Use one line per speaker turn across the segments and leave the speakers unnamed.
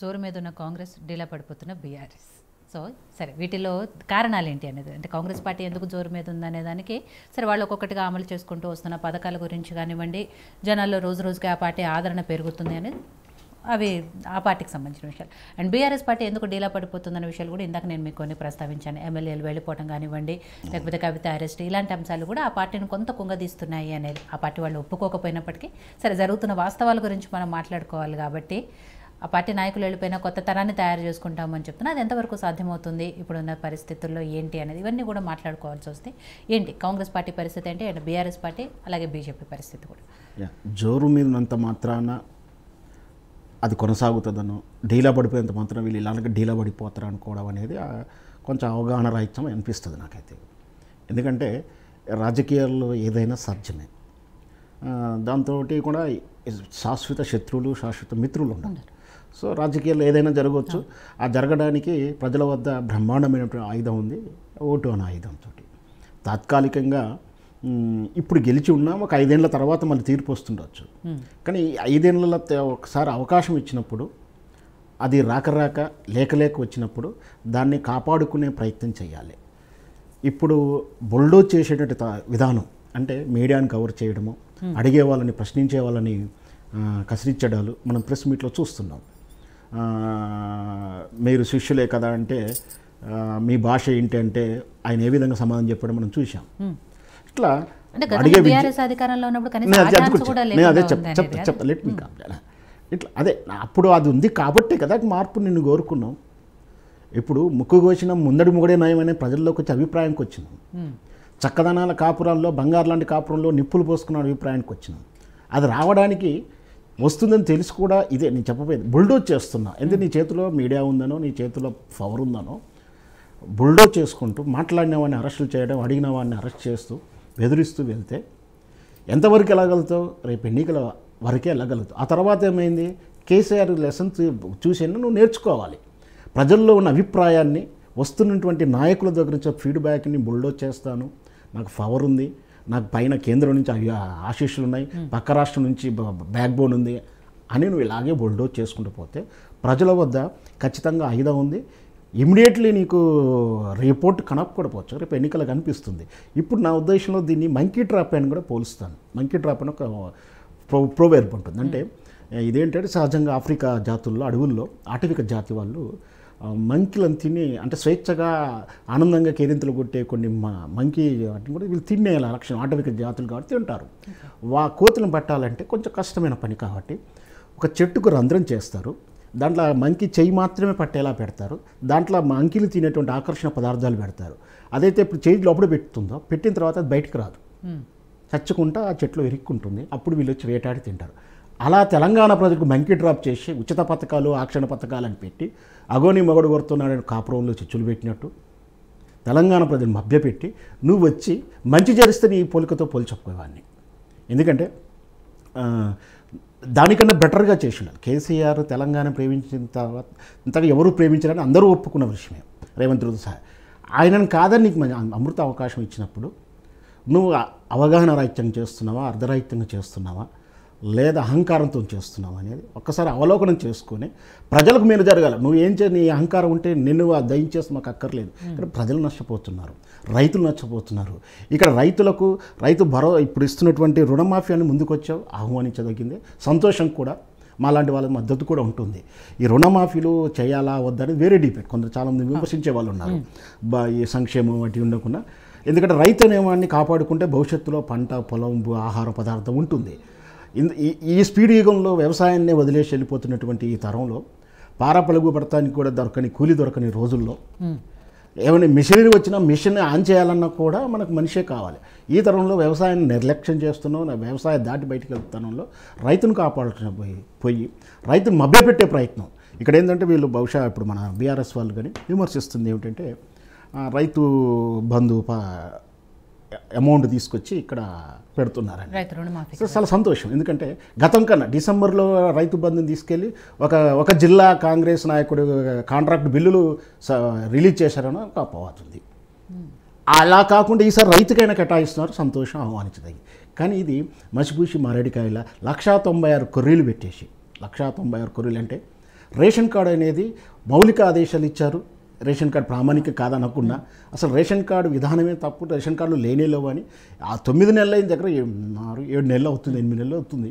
జోరు మీద ఉన్న కాంగ్రెస్ డీలా పడిపోతున్న బీఆర్ఎస్ సో సరే వీటిలో కారణాలు ఏంటి అనేది అంటే కాంగ్రెస్ పార్టీ ఎందుకు జోరు మీద ఉందనే దానికి సరే వాళ్ళు ఒక్కొక్కటిగా అమలు చేసుకుంటూ వస్తున్న పథకాల గురించి కానివ్వండి జనాల్లో రోజు రోజుకి ఆ పార్టీ ఆదరణ పెరుగుతుంది అనేది అవి ఆ పార్టీకి సంబంధించిన విషయాలు అండ్ బీఆర్ఎస్ పార్టీ ఎందుకు డీలా పడిపోతుందన్న విషయాలు కూడా ఇందాక నేను మీకు కొన్ని ప్రస్తావించాను ఎమ్మెల్యేలు వెళ్ళిపోవడం కానివ్వండి లేకపోతే కవిత అరెస్ట్ ఇలాంటి అంశాలు కూడా ఆ పార్టీని కొంత కుంగదీస్తున్నాయి అనేది ఆ పార్టీ వాళ్ళు ఒప్పుకోకపోయినప్పటికీ సరే జరుగుతున్న వాస్తవాల గురించి మనం మాట్లాడుకోవాలి కాబట్టి ఆ పార్టీ నాయకులు వెళ్ళిపోయిన కొత్త తరాన్ని తయారు చేసుకుంటామని చెప్తున్నా అది ఎంతవరకు సాధ్యమవుతుంది ఇప్పుడున్న పరిస్థితుల్లో ఏంటి అనేది ఇవన్నీ కూడా మాట్లాడుకోవాల్సి వస్తే ఏంటి కాంగ్రెస్ పార్టీ పరిస్థితి ఏంటి అండ్ బీఆర్ఎస్ పార్టీ అలాగే బీజేపీ పరిస్థితి కూడా జోరు మీదనంత మాత్రాన అది కొనసాగుతుందనో ఢీలా పడిపోయేంత మాత్రం వీళ్ళు ఇలాగ ఢీలా పడిపోతారు అనుకోవడం అనేది కొంచెం అవగాహన రహితం అనిపిస్తుంది నాకైతే ఎందుకంటే రాజకీయాల్లో ఏదైనా సాధ్యమే దాంతో కూడా శాశ్వత శత్రువులు శాశ్వత మిత్రులు ఉండాలి సో రాజకీయాల్లో ఏదైనా జరగవచ్చు ఆ జరగడానికి ప్రజల వద్ద బ్రహ్మాండమైనటువంటి ఆయుధం ఉంది ఓటు అనే ఆయుధంతో తాత్కాలికంగా ఇప్పుడు గెలిచి ఉన్నా ఒక ఐదేళ్ల తర్వాత మళ్ళీ తీర్పు వస్తుండొచ్చు కానీ ఐదేళ్ళ ఒకసారి అవకాశం ఇచ్చినప్పుడు అది రాక రాక లేక లేక వచ్చినప్పుడు దాన్ని కాపాడుకునే ప్రయత్నం చేయాలి ఇప్పుడు బొల్డో చేసేటువంటి విధానం అంటే మీడియాను కవర్ చేయడము Hmm. అడిగే వాళ్ళని ప్రశ్నించే వాళ్ళని కసిరించడాలు మనం ప్రెస్ మీట్లో చూస్తున్నాం మీరు శిష్యులే కదా అంటే మీ భాష ఏంటి అంటే ఆయన ఏ విధంగా సమాధానం చెప్పడం మనం చూసాం hmm. ఇట్లా అడిగే నేను అదే చెప్తా లెట్ మీ hmm. ఇట్లా అదే అప్పుడు అది ఉంది కాబట్టే కదా మార్పు నిన్ను కోరుకున్నాం ఇప్పుడు ముక్కు కోసిన ముందడి మొగడే నయమనే ప్రజల్లోకి వచ్చి అభిప్రాయంకి వచ్చినాం చక్కదనాల కాపురాల్లో బంగారు లాంటి కాపురంలో నిప్పులు పోసుకున్న అభిప్రాయానికి వచ్చినాం అది రావడానికి వస్తుందని తెలిసి కూడా ఇదే నేను చెప్పబోయేది బుల్డోజ్ చేస్తున్నా ఎందుకంటే నీ చేతిలో మీడియా ఉందనో నీ చేతిలో పవర్ ఉందనో బుల్డోజ్ చేసుకుంటూ మాట్లాడిన వాడిని అరెస్టులు చేయడం అడిగిన వాడిని అరెస్ట్ చేస్తూ బెదిరిస్తూ వెళ్తే ఎంతవరకు వెళ్ళగలుగుతావు రేపు ఎన్నికల వరకే వెళ్ళగలుగుతావు ఆ తర్వాత ఏమైంది కేసీఆర్ లెసన్ చూసిన నువ్వు నేర్చుకోవాలి ప్రజల్లో ఉన్న అభిప్రాయాన్ని వస్తున్నటువంటి నాయకుల దగ్గర నుంచి ఫీడ్బ్యాక్ని బుల్డోజ్ చేస్తాను నాకు పవర్ ఉంది నాకు పైన కేంద్రం నుంచి ఆశీస్సులు ఉన్నాయి పక్క రాష్ట్రం నుంచి బ్యాక్ బోన్ ఉంది అని నువ్వు ఇలాగే బోల్డోజ్ చేసుకుంటూ పోతే ప్రజల వద్ద ఖచ్చితంగా ఆయుధం ఉంది ఇమీడియట్లీ నీకు రిపోర్ట్ కనపడపోవచ్చు రేపు ఎన్నికలు కనిపిస్తుంది ఇప్పుడు నా ఉద్దేశంలో దీన్ని మంకీ ట్రాప్ అని కూడా పోలుస్తాను మంకీ ట్రాప్ అని ఒక ప్రో ప్రోవేర్బ్ ఉంటుంది అంటే ఇదేంటంటే సహజంగా ఆఫ్రికా జాతుల్లో అడవుల్లో ఆటవిక జాతి వాళ్ళు మంకీలను తిని అంటే స్వేచ్ఛగా ఆనందంగా కేరింతలు కొట్టే కొన్ని మంకీ వాటిని కూడా వీళ్ళు తినే లక్షణం ఆటవిక జాతులు కాబట్టి తింటారు వా కోతులను పట్టాలంటే కొంచెం కష్టమైన పని కాబట్టి ఒక చెట్టుకు రంధ్రం చేస్తారు దాంట్లో మంకీ చెయ్యి మాత్రమే పట్టేలా పెడతారు దాంట్లో మంకీలు తినేటువంటి ఆకర్షణ పదార్థాలు పెడతారు అదైతే ఇప్పుడు చేయి లోపల పెట్టుతుందో పెట్టిన తర్వాత అది బయటకు రాదు చచ్చకుండా ఆ చెట్లు ఎరుక్కుంటుంది అప్పుడు వీళ్ళు వచ్చి వేటాడి తింటారు అలా తెలంగాణ ప్రజలకు మంకీ డ్రాప్ చేసి ఉచిత పథకాలు ఆక్షణ పథకాలు అని పెట్టి అగోని మొగడు కొడుతున్నాడని కాపురంలో చిచ్చులు పెట్టినట్టు తెలంగాణ ప్రజలు మభ్యపెట్టి నువ్వు వచ్చి మంచి జరిస్తే నీ పోలికతో పోల్చకపోయేవాడిని ఎందుకంటే దానికన్నా బెటర్గా చేసినాడు కేసీఆర్ తెలంగాణ ప్రేమించిన తర్వాత ఇంతగా ఎవరు ప్రేమించారని అందరూ ఒప్పుకున్న విషయమే రేవంత్ రెడ్డి సహా ఆయనను కాదని నీకు అమృత అవకాశం ఇచ్చినప్పుడు నువ్వు అవగాహన రాహిత్యంగా చేస్తున్నావా అర్ధరాహిత్యంగా చేస్తున్నావా లేదా అహంకారంతో చేస్తున్నాం అనేది ఒక్కసారి అవలోకనం చేసుకొని ప్రజలకు మేలు జరగాలి నువ్వు ఏం చే నీ అహంకారం ఉంటే నిన్ను దయించేసి మాకు అక్కర్లేదు ఇక్కడ ప్రజలు నష్టపోతున్నారు రైతులు నష్టపోతున్నారు ఇక్కడ రైతులకు రైతు భరో ఇప్పుడు ఇస్తున్నటువంటి రుణమాఫీ అని ముందుకొచ్చావు ఆహ్వానించదగింది సంతోషం కూడా మా లాంటి వాళ్ళ మద్దతు కూడా ఉంటుంది ఈ రుణమాఫీలు చేయాలా వద్దనేది వేరే డిపెండ్ కొందరు చాలామంది విమర్శించే వాళ్ళు ఉన్నారు బా ఈ సంక్షేమం వంటివి ఉండకుండా ఎందుకంటే రైతు అనేవాడిని కాపాడుకుంటే భవిష్యత్తులో పంట పొలం ఆహార పదార్థం ఉంటుంది ఈ స్పీడ్ యుగంలో వ్యవసాయాన్ని వదిలేసి వెళ్ళిపోతున్నటువంటి ఈ తరంలో పార పలుగు పడతానికి కూడా దొరకని కూలి దొరకని రోజుల్లో ఏమైనా మిషనరీ వచ్చినా మిషన్ ఆన్ చేయాలన్నా కూడా మనకు మనిషే కావాలి ఈ తరంలో వ్యవసాయాన్ని నిర్లక్ష్యం చేస్తున్నాం వ్యవసాయ దాటి బయటికి వెళ్తానంలో రైతును కాపాడుతున్న పోయి పోయి రైతును మభ్యపెట్టే ప్రయత్నం ఇక్కడ ఏంటంటే వీళ్ళు బహుశా ఇప్పుడు మన బీఆర్ఎస్ వాళ్ళు కానీ విమర్శిస్తుంది ఏమిటంటే రైతు బంధు అమౌంట్ తీసుకొచ్చి ఇక్కడ పెడుతున్నారండి సో చాలా సంతోషం ఎందుకంటే గతం కన్నా డిసెంబర్లో రైతు బంధుని తీసుకెళ్ళి ఒక ఒక జిల్లా కాంగ్రెస్ నాయకుడు కాంట్రాక్ట్ బిల్లులు రిలీజ్ చేశారని ఒక అపవాతుంది అలా కాకుండా ఈసారి రైతుకైనా కేటాయిస్తున్నారు సంతోషం ఆహ్వానించదగి కానీ ఇది మసిపూసి మారేడికాయల లక్షా తొంభై ఆరు కొర్రీలు పెట్టేసి లక్షా తొంభై ఆరు కొర్రీలు అంటే రేషన్ కార్డు అనేది మౌలిక ఆదేశాలు ఇచ్చారు రేషన్ కార్డు ప్రామాణిక కాదనకుండా అసలు రేషన్ కార్డు విధానమే తప్పు రేషన్ కార్డులు లేనే లేవు అని ఆ తొమ్మిది నెలల అయిన దగ్గర ఆరు ఏడు నెలలు అవుతుంది ఎనిమిది నెలలు అవుతుంది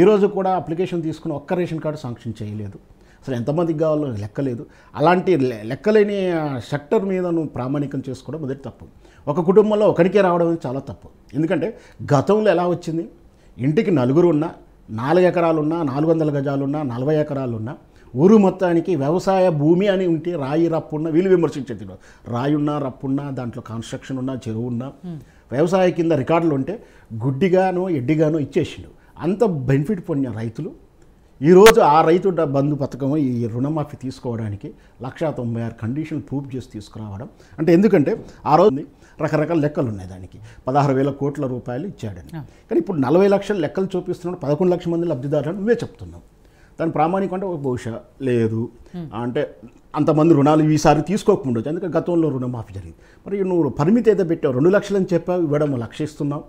ఈరోజు కూడా అప్లికేషన్ తీసుకుని ఒక్క రేషన్ కార్డు శాంక్షన్ చేయలేదు అసలు ఎంతమందికి కావాలో లెక్కలేదు అలాంటి లెక్కలేని సెక్టర్ మీద నువ్వు ప్రామాణికం చేసుకోవడం మొదటి తప్పు ఒక కుటుంబంలో ఒకరికే రావడం చాలా తప్పు ఎందుకంటే గతంలో ఎలా వచ్చింది ఇంటికి నలుగురు ఉన్నా నాలుగు ఎకరాలున్నా నాలుగు వందల గజాలున్నా నలభై ఎకరాలున్నా ఊరు మొత్తానికి వ్యవసాయ భూమి అని ఉంటే రాయి రప్పున్నా వీళ్ళు విమర్శించేది రాయున్నా రప్పున్నా దాంట్లో కన్స్ట్రక్షన్ ఉన్నా చెరువు ఉన్నా వ్యవసాయ కింద రికార్డులు ఉంటే గుడ్డిగానో ఎడ్డిగానో ఇచ్చేసిండు అంత బెనిఫిట్ పొందిన రైతులు ఈరోజు ఆ రైతు బంధు పథకం ఈ రుణమాఫీ తీసుకోవడానికి లక్షా తొంభై ఆరు కండిషన్ ప్రూఫ్ చేసి తీసుకురావడం అంటే ఎందుకంటే ఆ రోజు రకరకాల లెక్కలు ఉన్నాయి దానికి పదహారు వేల కోట్ల రూపాయలు ఇచ్చాడని కానీ ఇప్పుడు నలభై లక్షల లెక్కలు చూపిస్తున్నాడు పదకొండు లక్షల మంది లబ్ధిదారులు నువ్వే చెప్తున్నావు దాని ప్రామాణికం అంటే ఒక బహుశా లేదు అంటే అంతమంది రుణాలు ఈసారి తీసుకోకుండా అందుకే గతంలో రుణమాఫీ జరిగింది మరి నువ్వు పరిమితి అయితే పెట్టావు రెండు అని చెప్పావు ఇవ్వడం లక్షిస్తున్నావు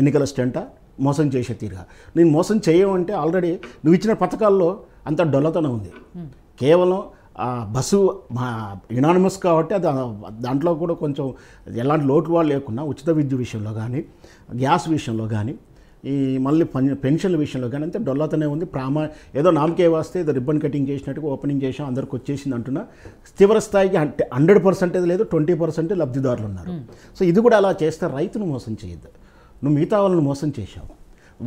ఎన్నికల స్టంటా మోసం చేసే తీరుగా నేను మోసం చేయమంటే ఆల్రెడీ నువ్వు ఇచ్చిన పథకాల్లో అంత డొల్లతనం ఉంది కేవలం బస్సు మా యునానిమస్ కాబట్టి అది దాంట్లో కూడా కొంచెం ఎలాంటి లోటు లేకుండా ఉచిత విద్య విషయంలో కానీ గ్యాస్ విషయంలో కానీ ఈ మళ్ళీ పెన్షన్ల విషయంలో కానీ అంతే డొల్లతోనే ఉంది ప్రామా ఏదో నామకే వస్తే ఏదో రిబ్బన్ కటింగ్ చేసినట్టుగా ఓపెనింగ్ చేసాం అందరికి వచ్చేసింది అంటున్నా తీవ్ర స్థాయికి అంటే హండ్రెడ్ పర్సెంటేజ్ లేదు ట్వంటీ పర్సెంట్ లబ్ధిదారులు ఉన్నారు సో ఇది కూడా అలా చేస్తే రైతును మోసం చేయొద్దు నువ్వు మిగతా వాళ్ళని మోసం చేశావు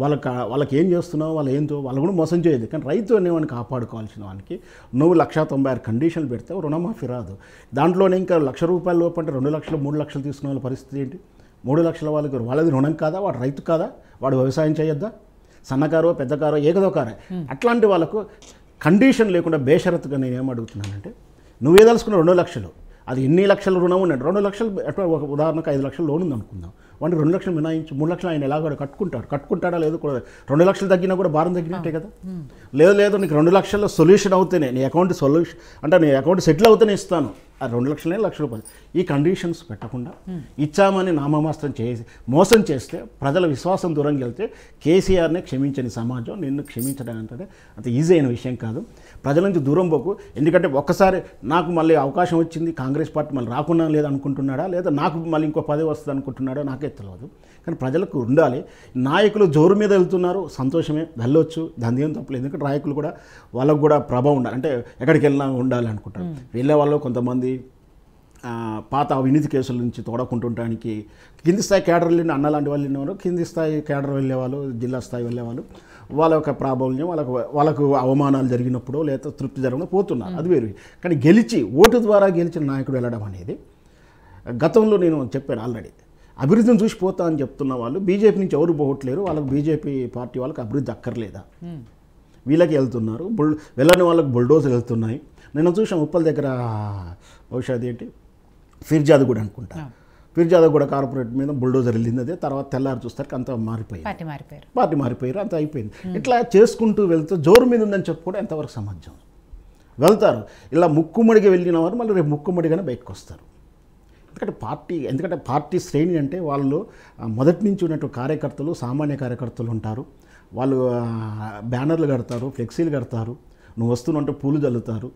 వాళ్ళకి వాళ్ళకి ఏం చేస్తున్నావు వాళ్ళు ఏంటో వాళ్ళు కూడా మోసం చేయదు కానీ రైతు అనేవాడిని కాపాడుకోవాల్సిన వానికి నువ్వు లక్ష తొంభై ఆరు కండిషన్లు పెడితే రుణమాఫీ రాదు దాంట్లోనే ఇంకా లక్ష రూపాయల లోపు అంటే రెండు లక్షలు మూడు లక్షలు తీసుకున్న వాళ్ళ పరిస్థితి ఏంటి మూడు లక్షల వాళ్ళకి వాళ్ళది రుణం కాదా వాడు రైతు కాదా వాడు వ్యవసాయం చేయొద్దా సన్నకారో పెద్ద కారో ఏకదో కారో అట్లాంటి వాళ్ళకు కండిషన్ లేకుండా బేషరత్తుగా నేను ఏమడుగుతున్నానంటే నువ్వేదలుచుకున్న రెండు లక్షలు అది ఎన్ని లక్షల రుణం ఉన్నాడు రెండు లక్షలు ఒక ఉదాహరణకు ఐదు లక్షలు లోన్ ఉంది అనుకుందాం వాడిని రెండు లక్షలు మినాయించి మూడు లక్షలు ఆయన ఎలాగో కట్టుకుంటాడు కట్టుకుంటాడా లేదు కూడా రెండు లక్షలు తగ్గినా కూడా భారం తగ్గినట్టే కదా లేదు లేదు నీకు రెండు లక్షల సొల్యూషన్ అవుతేనే నీ అకౌంట్ సొల్యూషన్ అంటే నీ అకౌంట్ సెటిల్ అవుతేనే ఇస్తాను రెండు లక్షలే లక్ష రూపాయలు ఈ కండిషన్స్ పెట్టకుండా ఇచ్చామని నామమాస్తం చేసి మోసం చేస్తే ప్రజల విశ్వాసం దూరంగా వెళ్తే కేసీఆర్నే క్షమించని సమాజం నిన్ను క్షమించడం అంటే అంత ఈజీ అయిన విషయం కాదు ప్రజల నుంచి దూరం పోకు ఎందుకంటే ఒక్కసారి నాకు మళ్ళీ అవకాశం వచ్చింది కాంగ్రెస్ పార్టీ మళ్ళీ రాకుండా లేదనుకుంటున్నాడా లేదా నాకు మళ్ళీ ఇంకో పదవి వస్తుంది అనుకుంటున్నాడా నాకే తెలియదు కానీ ప్రజలకు ఉండాలి నాయకులు జోరు మీద వెళ్తున్నారు సంతోషమే వెళ్ళొచ్చు దాని ఏం తప్పలేదు ఎందుకంటే నాయకులు కూడా వాళ్ళకు కూడా ప్రభావం ఉండాలి అంటే ఎక్కడికి వెళ్ళినా ఉండాలి అనుకుంటారు వెళ్ళే వాళ్ళు కొంతమంది పాత అవినీతి కేసుల నుంచి తోడకుంటుండడానికి కింది స్థాయి కేడర్ వెళ్ళిన అన్న లాంటి వాళ్ళు ఉన్నారు కింది స్థాయి కేడర్ వెళ్ళేవాళ్ళు జిల్లా స్థాయి వెళ్ళేవాళ్ళు వాళ్ళ యొక్క ప్రాబల్యం వాళ్ళకు వాళ్ళకు అవమానాలు జరిగినప్పుడు లేదా తృప్తి జరగడం పోతున్నారు అది వేరు కానీ గెలిచి ఓటు ద్వారా గెలిచిన నాయకుడు వెళ్ళడం అనేది గతంలో నేను చెప్పాను ఆల్రెడీ అభివృద్ధిని చూసిపోతా అని చెప్తున్న వాళ్ళు బీజేపీ నుంచి ఎవరు పోవట్లేరు వాళ్ళకు బీజేపీ పార్టీ వాళ్ళకి అభివృద్ధి అక్కర్లేదా వీళ్ళకి వెళ్తున్నారు బుల్ వెళ్ళని వాళ్ళకి బుల్డోజర్ వెళ్తున్నాయి నిన్న చూసాం ఉప్పల దగ్గర బహుశా అదేంటి ఫిర్జాద్ కూడా అనుకుంటా ఫిర్జాద్ కూడా కార్పొరేట్ మీద బుల్డోజర్ వెళ్ళింది అదే తర్వాత తెల్లారు చూస్తారు అంత మారిపోయింది పార్టీ మారిపోయారు పార్టీ మారిపోయారు అంత అయిపోయింది ఇట్లా చేసుకుంటూ వెళ్తే జోరు మీద ఉందని చెప్పుకోవడం ఎంతవరకు సమాజం వెళ్తారు ఇలా ముక్కుమడిగా వెళ్ళిన వారు మళ్ళీ రేపు ముక్కుమడిగానే బయటకు వస్తారు ఎందుకంటే పార్టీ ఎందుకంటే పార్టీ శ్రేణి అంటే వాళ్ళు మొదటి నుంచి ఉన్నటువంటి కార్యకర్తలు సామాన్య కార్యకర్తలు ఉంటారు వాళ్ళు బ్యానర్లు కడతారు ఫ్లెక్సీలు కడతారు నువ్వు వస్తున్నంటే పూలు చల్లుతారు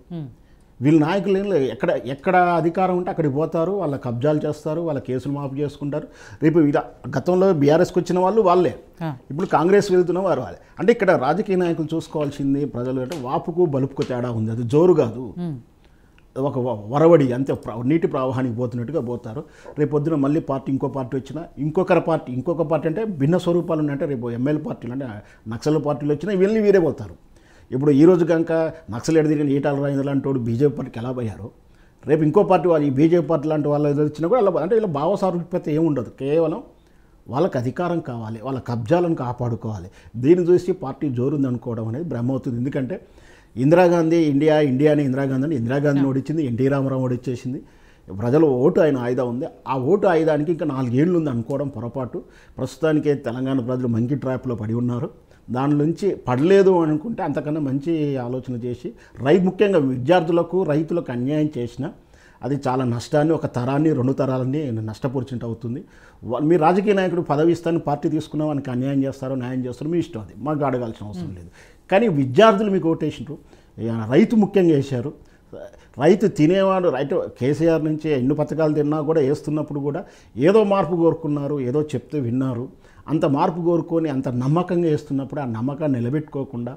వీళ్ళ నాయకులు ఏం లేదు ఎక్కడ ఎక్కడ అధికారం ఉంటే అక్కడికి పోతారు వాళ్ళ కబ్జాలు చేస్తారు వాళ్ళ కేసులు మాఫ్ చేసుకుంటారు రేపు ఇలా గతంలో బీఆర్ఎస్కి వచ్చిన వాళ్ళు వాళ్ళే ఇప్పుడు కాంగ్రెస్ వెళ్తున్న వారు వాళ్ళే అంటే ఇక్కడ రాజకీయ నాయకులు చూసుకోవాల్సింది ప్రజలు అంటే వాపుకు బలుపుకు తేడా ఉంది అది జోరు కాదు ఒక వరవడి అంతే నీటి ప్రవాహానికి పోతున్నట్టుగా పోతారు రేపు పొద్దున మళ్ళీ పార్టీ ఇంకో పార్టీ వచ్చినా ఇంకొకరి పార్టీ ఇంకొక పార్టీ అంటే భిన్న స్వరూపాలు ఉన్నాయంటే రేపు ఎమ్మెల్యే పార్టీలు అంటే నక్సల్ పార్టీలు వచ్చినా వీళ్ళని వీరే పోతారు ఇప్పుడు ఈరోజు కనుక నక్సలేడు తిరిగిన ఈటాలు రాజేంద్ర లాంటి వాడు బీజేపీ పార్టీకి ఎలా పోయారు రేపు ఇంకో పార్టీ వాళ్ళు ఈ బీజేపీ పార్టీ లాంటి వాళ్ళు ఏదో వచ్చినా కూడా అలా అంటే ఇలా భావ సారూప్యత ఏముండదు కేవలం వాళ్ళకి అధికారం కావాలి వాళ్ళ కబ్జాలను కాపాడుకోవాలి దీన్ని చూసి పార్టీ జోరుంది అనుకోవడం అనేది భ్రమ అవుతుంది ఎందుకంటే ఇందిరాగాంధీ ఇండియా ఇండియాని ఇందిరాగాంధీ అని ఇందిరాగాంధీని ఓడిచ్చింది ఎన్టీ రామారావు ఓడిచ్చేసింది ప్రజల ఓటు ఆయన ఆయుధం ఉంది ఆ ఓటు ఆయుధానికి ఇంకా నాలుగేళ్ళు ఉంది అనుకోవడం పొరపాటు ప్రస్తుతానికే తెలంగాణ ప్రజలు మంకి ట్రాప్లో పడి ఉన్నారు దాని నుంచి పడలేదు అనుకుంటే అంతకన్నా మంచి ఆలోచన చేసి రై ముఖ్యంగా విద్యార్థులకు రైతులకు అన్యాయం చేసిన అది చాలా నష్టాన్ని ఒక తరాన్ని రెండు తరాలని నష్టపరిచినట్టు అవుతుంది మీ రాజకీయ నాయకుడు పదవి ఇస్తాను పార్టీ తీసుకున్నా వానికి అన్యాయం చేస్తారో న్యాయం చేస్తారో మీ ఇష్టం అది మాకు అడగాల్సిన అవసరం లేదు కానీ విద్యార్థులు మీకు ఓటేసినారు రైతు ముఖ్యంగా వేశారు రైతు తినేవాడు రైతు కేసీఆర్ నుంచి ఎన్ని పథకాలు తిన్నా కూడా వేస్తున్నప్పుడు కూడా ఏదో మార్పు కోరుకున్నారు ఏదో చెప్తే విన్నారు అంత మార్పు కోరుకొని అంత నమ్మకంగా వేస్తున్నప్పుడు ఆ నమ్మకాన్ని నిలబెట్టుకోకుండా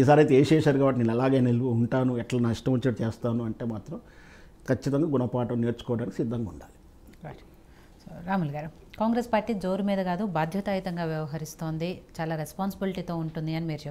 ఈసారి అయితే వేసేసారు కాబట్టి నేను అలాగే నిలువ ఉంటాను ఎట్లా నష్టం వచ్చేది వచ్చేట్టు చేస్తాను అంటే మాత్రం ఖచ్చితంగా గుణపాఠం నేర్చుకోవడానికి సిద్ధంగా ఉండాలి రాములు గారు కాంగ్రెస్ పార్టీ జోరు మీద కాదు బాధ్యతాయుతంగా వ్యవహరిస్తోంది చాలా రెస్పాన్సిబిలిటీతో ఉంటుంది అని మీరు